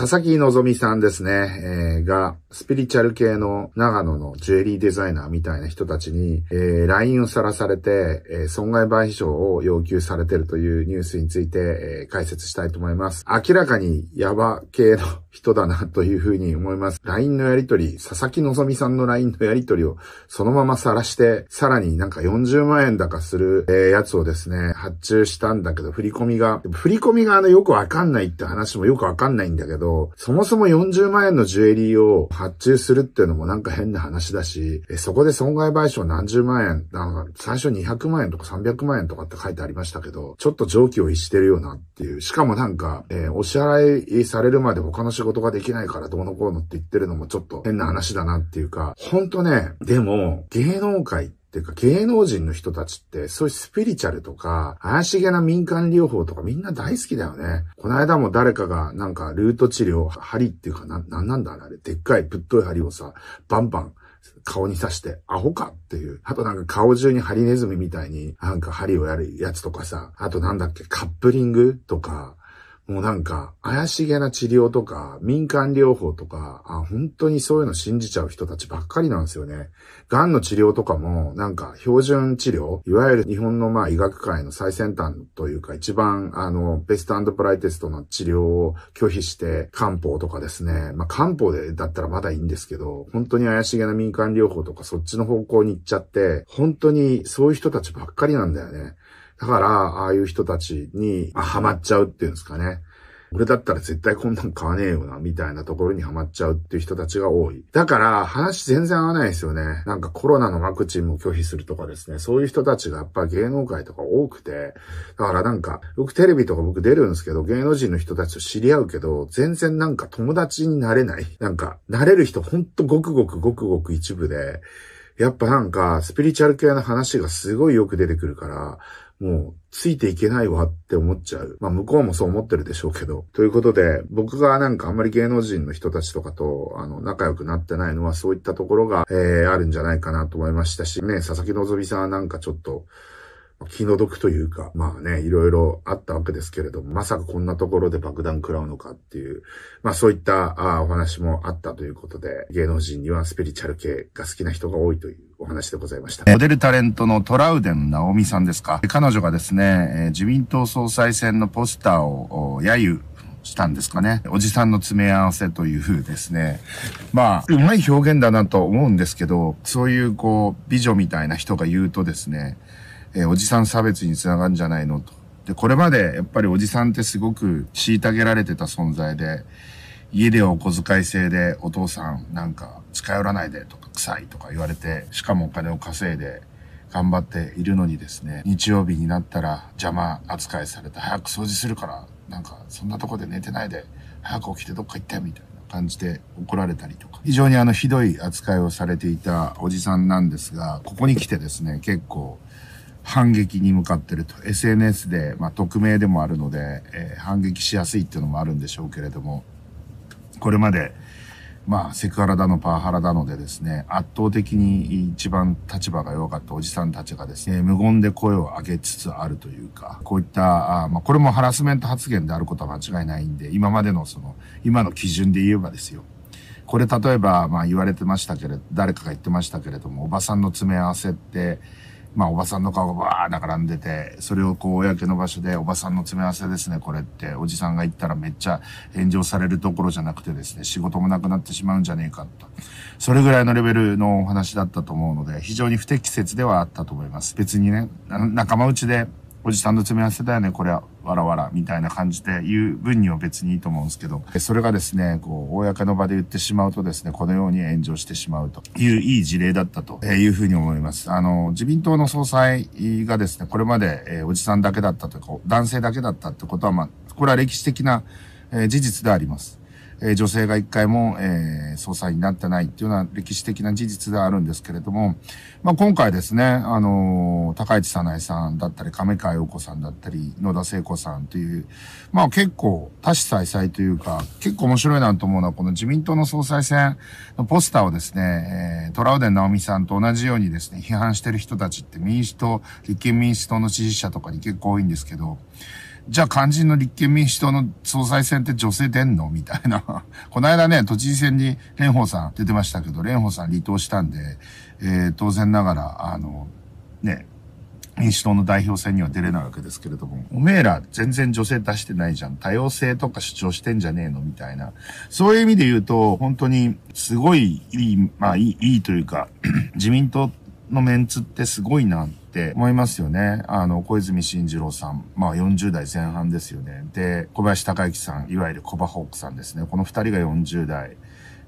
佐々木希さんですね、えー、が、スピリチュアル系の長野のジュエリーデザイナーみたいな人たちに、えー、LINE をさらされて、えー、損害賠償を要求されてるというニュースについて、えー、解説したいと思います。明らかにヤバ系の人だなというふうに思います。LINE のやりとり、佐々木希さんの LINE のやりとりをそのままさらして、さらになんか40万円だかする、えー、やつをですね、発注したんだけど、振り込みが、振り込みがあのよくわかんないって話もよくわかんないんだけど、ど、そもそも40万円のジュエリーを発注するっていうのもなんか変な話だし、えそこで損害賠償何十万円、あの最初200万円とか300万円とかって書いてありましたけど、ちょっと上記を逸してるよなっていう。しかもなんか、えー、お支払いされるまで他の仕事ができないからどうのこうのって言ってるのもちょっと変な話だなっていうか、ほんとね、でも、芸能界ってっていうか芸能人の人たちって、そういうスピリチュアルとか、怪しげな民間療法とかみんな大好きだよね。この間も誰かがなんかルート治療、針っていうかな、なんなんだあれ、でっかいぶっとい針をさ、バンバン顔に刺して、アホかっていう。あとなんか顔中にハリネズミみたいに、なんか針をやるやつとかさ、あとなんだっけ、カップリングとか、もうなんか、怪しげな治療とか、民間療法とか、あ、本当にそういうの信じちゃう人たちばっかりなんですよね。癌の治療とかも、なんか、標準治療、いわゆる日本のまあ医学界の最先端というか、一番、あの、ベストプライテストの治療を拒否して、漢方とかですね、まあ漢方でだったらまだいいんですけど、本当に怪しげな民間療法とかそっちの方向に行っちゃって、本当にそういう人たちばっかりなんだよね。だから、ああいう人たちに、ハマっちゃうっていうんですかね。俺だったら絶対こんなん買わねえよな、みたいなところにハマっちゃうっていう人たちが多い。だから、話全然合わないですよね。なんかコロナのワクチンも拒否するとかですね。そういう人たちがやっぱ芸能界とか多くて。だからなんか、よくテレビとか僕出るんですけど、芸能人の人たちと知り合うけど、全然なんか友達になれない。なんか、なれる人ほんとごくごくごくごく一部で、やっぱなんか、スピリチュアル系の話がすごいよく出てくるから、もう、ついていけないわって思っちゃう。まあ、向こうもそう思ってるでしょうけど。ということで、僕がなんかあんまり芸能人の人たちとかと、あの、仲良くなってないのはそういったところが、えー、あるんじゃないかなと思いましたし、ね、佐々木希さんはなんかちょっと、気の毒というか、まあね、いろいろあったわけですけれども、まさかこんなところで爆弾食らうのかっていう、まあそういったあお話もあったということで、芸能人にはスピリチュアル系が好きな人が多いというお話でございました。モデルタレントのトラウデン直美さんですか。彼女がですね、自民党総裁選のポスターを揶揄したんですかね。おじさんの詰め合わせというふうですね。まあ、うまい表現だなと思うんですけど、そういうこう、美女みたいな人が言うとですね、えー、おじさん差別につながるんじゃないのと。で、これまでやっぱりおじさんってすごく虐げられてた存在で、家でお小遣い制でお父さんなんか近寄らないでとか臭いとか言われて、しかもお金を稼いで頑張っているのにですね、日曜日になったら邪魔扱いされて早く掃除するから、なんかそんなとこで寝てないで早く起きてどっか行ってみたいな感じで怒られたりとか、非常にあのひどい扱いをされていたおじさんなんですが、ここに来てですね、結構反撃に向かってると。SNS で、まあ、匿名でもあるので、えー、反撃しやすいっていうのもあるんでしょうけれども、これまで、まあ、セクハラだのパワハラだのでですね、圧倒的に一番立場が弱かったおじさんたちがですね、無言で声を上げつつあるというか、こういった、あまあ、これもハラスメント発言であることは間違いないんで、今までのその、今の基準で言えばですよ。これ例えば、まあ言われてましたけれど、誰かが言ってましたけれども、おばさんの詰め合わせって、まあ、おばさんの顔がバーッ並んでて、それをこう、公の場所で、おばさんの詰め合わせですね、これって、おじさんが行ったらめっちゃ炎上されるところじゃなくてですね、仕事もなくなってしまうんじゃねえかと。それぐらいのレベルのお話だったと思うので、非常に不適切ではあったと思います。別にね、仲間内で、おじさんの詰め合わせだよね、これは。わらわらみたいな感じで言う分には別にいいと思うんですけど、それがですね、こう、公の場で言ってしまうとですね、このように炎上してしまうといういい事例だったというふうに思います。あの、自民党の総裁がですね、これまで、えー、おじさんだけだったとうか、男性だけだったってことは、まあ、これは歴史的な、えー、事実であります。え女性が一回も、えー、総裁になってないっていうような歴史的な事実ではあるんですけれども、まあ、今回ですね、あのー、高市早苗さんだったり、亀川陽子さんだったり、野田聖子さんという、まあ結構多子再々というか、結構面白いなと思うのは、この自民党の総裁選のポスターをですね、えー、トラウデン直美さんと同じようにですね、批判してる人たちって民主党、立憲民主党の支持者とかに結構多いんですけど、じゃあ肝心の立憲民主党の総裁選って女性出んのみたいな。この間ね、都知事選に蓮舫さん出てましたけど、蓮舫さん離党したんで、えー、当然ながら、あの、ね、民主党の代表選には出れないわけですけれども、おめえら全然女性出してないじゃん。多様性とか主張してんじゃねえのみたいな。そういう意味で言うと、本当にすごいいい、まあいい、いいというか、自民党のメンツってすごいなって思いますよね。あの、小泉進次郎さん、まあ40代前半ですよね。で、小林隆之さん、いわゆるコバホークさんですね。この二人が40代。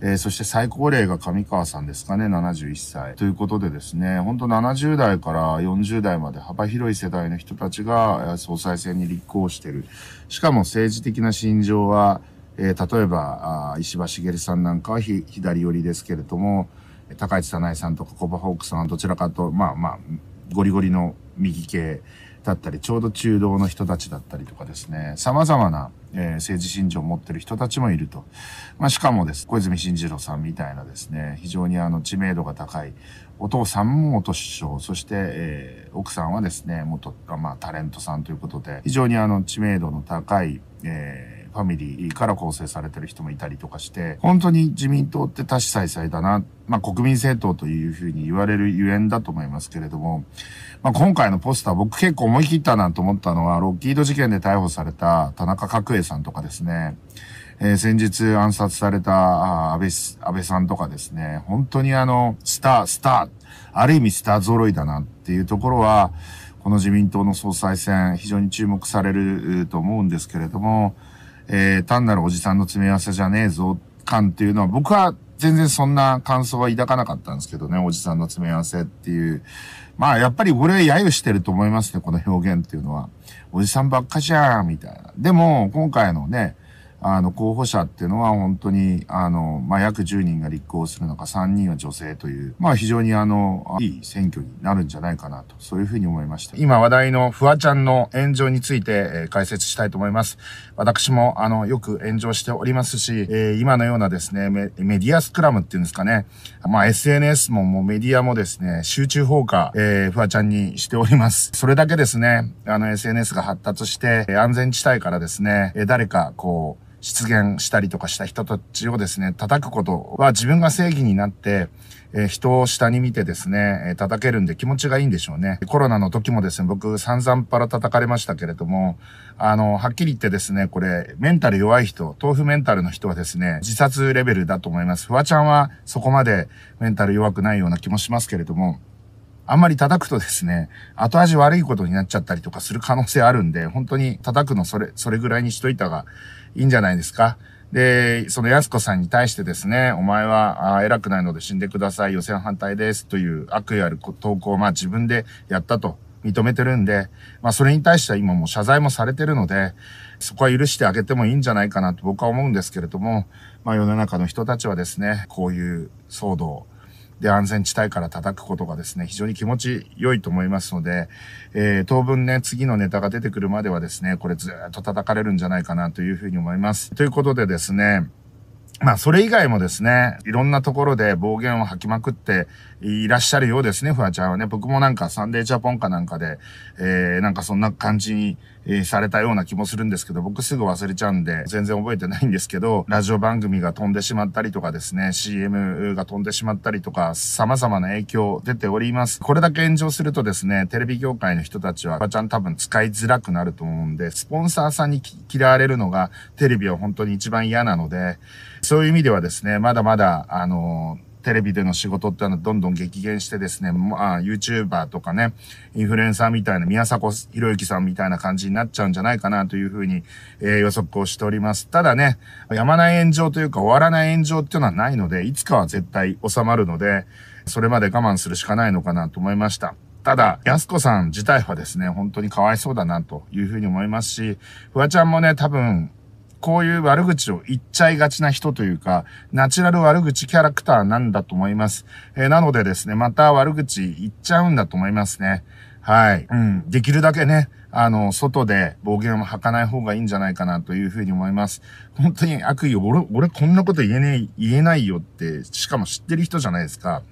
えー、そして最高齢が上川さんですかね、71歳。ということでですね、ほんと70代から40代まで幅広い世代の人たちが総裁選に立候補してる。しかも政治的な心情は、えー、例えば、あ石破茂さんなんかは左寄りですけれども、高市早苗さんとかコバホークさんはどちらかと、まあまあ、ゴリゴリの右系だったり、ちょうど中道の人たちだったりとかですね、様々な、えー、政治信条を持ってる人たちもいると。まあ、しかもです、小泉進次郎さんみたいなですね、非常にあの知名度が高い、お父さんも元首相、そして、えー、奥さんはですね、元、まあ、タレントさんということで、非常にあの知名度の高い、えーァミリーから構成されてる人もいたりとかして、本当に自民党って多子再々だな、まあ国民政党というふうに言われるゆえんだと思いますけれども、まあ今回のポスター僕結構思い切ったなと思ったのは、ロッキード事件で逮捕された田中角栄さんとかですね、えー、先日暗殺された安倍、安倍さんとかですね、本当にあの、スター、スター、ある意味スター揃いだなっていうところは、この自民党の総裁選、非常に注目されると思うんですけれども、えー、単なるおじさんの詰め合わせじゃねえぞ、感っていうのは、僕は全然そんな感想は抱かなかったんですけどね、おじさんの詰め合わせっていう。まあ、やっぱりこれは揶揄してると思いますね、この表現っていうのは。おじさんばっかじゃん、みたいな。でも、今回のね、あの、候補者っていうのは本当に、あの、まあ、約10人が立候補するのか、3人は女性という、まあ、非常にあの、いい選挙になるんじゃないかなと、そういうふうに思いました。今話題のフワちゃんの炎上について、えー、解説したいと思います。私も、あの、よく炎上しておりますし、えー、今のようなですねメ、メディアスクラムっていうんですかね、まあ、SNS ももうメディアもですね、集中放火、えー、フワちゃんにしております。それだけですね、あの、SNS が発達して、安全地帯からですね、誰か、こう、出現したりとかした人たちをですね、叩くことは自分が正義になって、えー、人を下に見てですね、え叩けるんで気持ちがいいんでしょうね。コロナの時もですね、僕散々パラ叩かれましたけれども、あの、はっきり言ってですね、これ、メンタル弱い人、豆腐メンタルの人はですね、自殺レベルだと思います。フワちゃんはそこまでメンタル弱くないような気もしますけれども、あんまり叩くとですね、後味悪いことになっちゃったりとかする可能性あるんで、本当に叩くのそれ、それぐらいにしといたがいいんじゃないですか。で、その安子さんに対してですね、お前はあ偉くないので死んでください、予選反対ですという悪意ある投稿をまあ自分でやったと認めてるんで、まあそれに対しては今もう謝罪もされてるので、そこは許してあげてもいいんじゃないかなと僕は思うんですけれども、まあ世の中の人たちはですね、こういう騒動、で、安全地帯から叩くことがですね、非常に気持ち良いと思いますので、えー、当分ね、次のネタが出てくるまではですね、これずっと叩かれるんじゃないかなというふうに思います。ということでですね、まあ、それ以外もですね、いろんなところで暴言を吐きまくっていらっしゃるようですね、フワちゃんはね。僕もなんかサンデージャポンかなんかで、えー、なんかそんな感じにえー、されたような気もするんですけど、僕すぐ忘れちゃうんで、全然覚えてないんですけど、ラジオ番組が飛んでしまったりとかですね、CM が飛んでしまったりとか、様々な影響出ております。これだけ炎上するとですね、テレビ業界の人たちは、ばちゃん多分使いづらくなると思うんで、スポンサーさんに嫌われるのが、テレビは本当に一番嫌なので、そういう意味ではですね、まだまだ、あのーテレビでの仕事ってのはどんどん激減してですね、まあ、YouTuber とかね、インフルエンサーみたいな、宮迫博之さんみたいな感じになっちゃうんじゃないかなというふうに、えー、予測をしております。ただね、やまない炎上というか終わらない炎上っていうのはないので、いつかは絶対収まるので、それまで我慢するしかないのかなと思いました。ただ、安子さん自体はですね、本当にかわいそうだなというふうに思いますし、フワちゃんもね、多分、こういう悪口を言っちゃいがちな人というか、ナチュラル悪口キャラクターなんだと思います。えー、なのでですね、また悪口言っちゃうんだと思いますね。はい。うん。できるだけね、あの、外で暴言を吐かない方がいいんじゃないかなというふうに思います。本当に悪意、を、俺、俺こんなこと言えねえ、言えないよって、しかも知ってる人じゃないですか。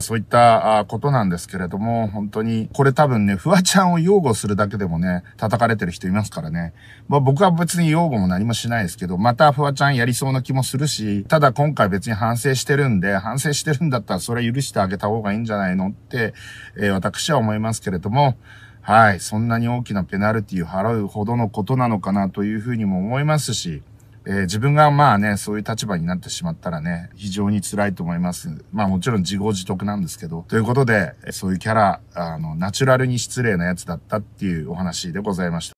そういったことなんですけれども、本当に、これ多分ね、フワちゃんを擁護するだけでもね、叩かれてる人いますからね。まあ僕は別に擁護も何もしないですけど、またフワちゃんやりそうな気もするし、ただ今回別に反省してるんで、反省してるんだったらそれ許してあげた方がいいんじゃないのって、えー、私は思いますけれども、はい。そんなに大きなペナルティを払うほどのことなのかなというふうにも思いますし、えー、自分がまあね、そういう立場になってしまったらね、非常に辛いと思います。まあもちろん自業自得なんですけど。ということで、そういうキャラ、あの、ナチュラルに失礼なやつだったっていうお話でございました。